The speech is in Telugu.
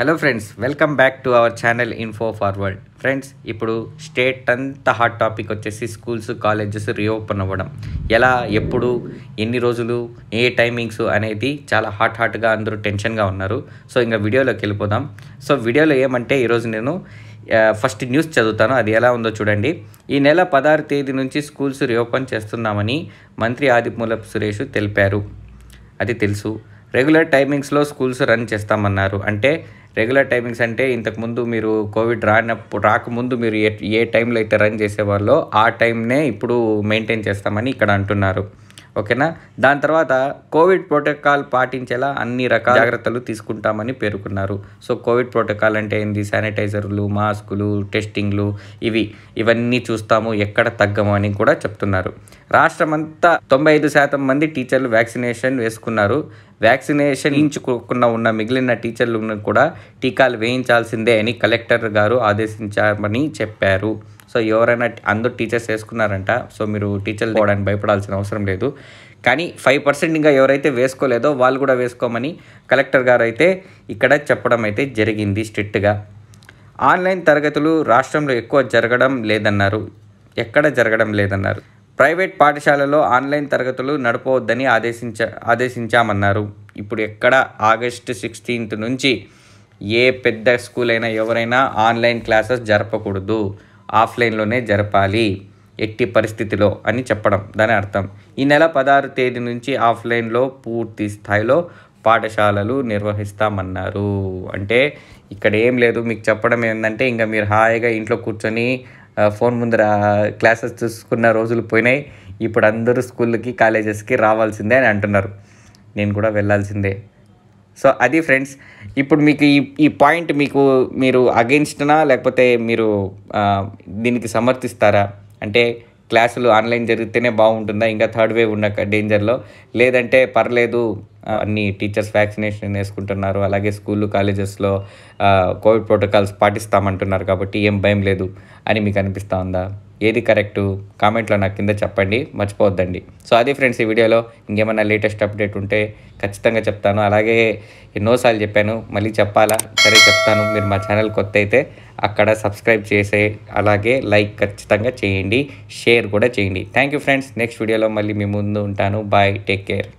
hello friends welcome back to our channel info forward friends ఇప్పుడు స్టేట్ అంతా హాట్ టాపిక్ వచ్చేసి స్కూల్స్ కాలేజెస్ రీఓపెన్ అవ్వడం ఎలా ఎప్పుడు ఎన్ని రోజులు ఏ టైమింగ్స్ అనేది చాలా హాట్ హాట్గా అందరూ టెన్షన్గా ఉన్నారు సో ఇంకా వీడియోలోకి వెళ్ళిపోదాం సో వీడియోలో ఏమంటే ఈరోజు నేను ఫస్ట్ న్యూస్ చదువుతాను అది ఎలా ఉందో చూడండి ఈ నెల పదహారు తేదీ నుంచి స్కూల్స్ రీఓపెన్ చేస్తున్నామని మంత్రి ఆదిమూలపు సురేష్ తెలిపారు అది తెలుసు రెగ్యులర్ టైమింగ్స్లో స్కూల్స్ రన్ చేస్తామన్నారు అంటే రెగ్యులర్ టైమింగ్స్ అంటే ఇంతకుముందు మీరు కోవిడ్ రానప్పుడు రాకముందు మీరు ఏ ఏ టైంలో అయితే రన్ చేసేవాళ్ళో ఆ టైంనే ఇప్పుడు మెయింటైన్ చేస్తామని ఇక్కడ అంటున్నారు ఓకేనా దాని తర్వాత కోవిడ్ ప్రోటోకాల్ పాటించేలా అన్ని రకాల జాగ్రత్తలు తీసుకుంటామని పేర్కొన్నారు సో కోవిడ్ ప్రోటోకాల్ అంటే ఏంది శానిటైజర్లు మాస్కులు టెస్టింగ్లు ఇవి ఇవన్నీ చూస్తాము ఎక్కడ తగ్గము అని కూడా చెప్తున్నారు రాష్ట్రమంతా తొంభై ఐదు శాతం మంది టీచర్లు వ్యాక్సినేషన్ వేసుకున్నారు వ్యాక్సినేషన్ ఇంచుకోకుండా ఉన్న మిగిలిన టీచర్లను కూడా టీకాలు వేయించాల్సిందే అని కలెక్టర్ గారు ఆదేశించామని చెప్పారు సో ఎవరైనా అందరూ టీచర్స్ వేసుకున్నారంట సో మీరు టీచర్లు పోవడానికి భయపడాల్సిన అవసరం లేదు కానీ ఫైవ్ పర్సెంట్ ఇంకా ఎవరైతే వేసుకోలేదో వాళ్ళు కూడా వేసుకోమని కలెక్టర్ గారు అయితే ఇక్కడ చెప్పడం అయితే జరిగింది స్ట్రిక్ట్గా ఆన్లైన్ తరగతులు రాష్ట్రంలో ఎక్కువ జరగడం లేదన్నారు ఎక్కడ జరగడం లేదన్నారు ప్రైవేట్ పాఠశాలలో ఆన్లైన్ తరగతులు నడపవద్దని ఆదేశించ ఆదేశించామన్నారు ఇప్పుడు ఎక్కడ ఆగస్టు సిక్స్టీన్త్ నుంచి ఏ పెద్ద స్కూల్ అయినా ఎవరైనా ఆన్లైన్ క్లాసెస్ జరపకూడదు ఆఫ్లైన్లోనే జరపాలి ఎట్టి పరిస్థితిలో అని చెప్పడం దాని అర్థం ఈ నెల పదహారు తేదీ నుంచి ఆఫ్లైన్లో పూర్తి స్థాయిలో పాఠశాలలు నిర్వహిస్తామన్నారు అంటే ఇక్కడ ఏం లేదు మీకు చెప్పడం ఏంటంటే ఇంకా మీరు హాయిగా ఇంట్లో కూర్చొని ఫోన్ ముందర క్లాసెస్ చూసుకున్న రోజులు పోయినాయి ఇప్పుడు అందరూ స్కూళ్ళకి కాలేజెస్కి రావాల్సిందే అని అంటున్నారు నేను కూడా వెళ్ళాల్సిందే సో అది ఫ్రెండ్స్ ఇప్పుడు మీకు ఈ ఈ పాయింట్ మీకు మీరు అగెన్స్ట్నా లేకపోతే మీరు దీనికి సమర్థిస్తారా అంటే క్లాసులు ఆన్లైన్ జరిగితేనే బాగుంటుందా ఇంకా థర్డ్ వేవ్ ఉన్న డేంజర్లో లేదంటే పర్లేదు అన్ని టీచర్స్ వ్యాక్సినేషన్ వేసుకుంటున్నారు అలాగే స్కూల్ కాలేజెస్లో కోవిడ్ ప్రోటోకాల్స్ పాటిస్తామంటున్నారు కాబట్టి ఏం భయం లేదు అని మీకు అనిపిస్తూ ఉందా ఏది కరెక్టు కామెంట్లో నాకు కింద చెప్పండి మర్చిపోవద్దండి సో అది ఫ్రెండ్స్ ఈ వీడియోలో ఇంకేమైనా లేటెస్ట్ అప్డేట్ ఉంటే ఖచ్చితంగా చెప్తాను అలాగే ఎన్నోసార్లు చెప్పాను మళ్ళీ చెప్పాలా సరే చెప్తాను మీరు మా ఛానల్ కొత్త అయితే అక్కడ సబ్స్క్రైబ్ చేసే అలాగే లైక్ ఖచ్చితంగా చేయండి షేర్ కూడా చేయండి థ్యాంక్ యూ ఫ్రెండ్స్ నెక్స్ట్ వీడియోలో మళ్ళీ మీ ముందు ఉంటాను బాయ్ టేక్ కేర్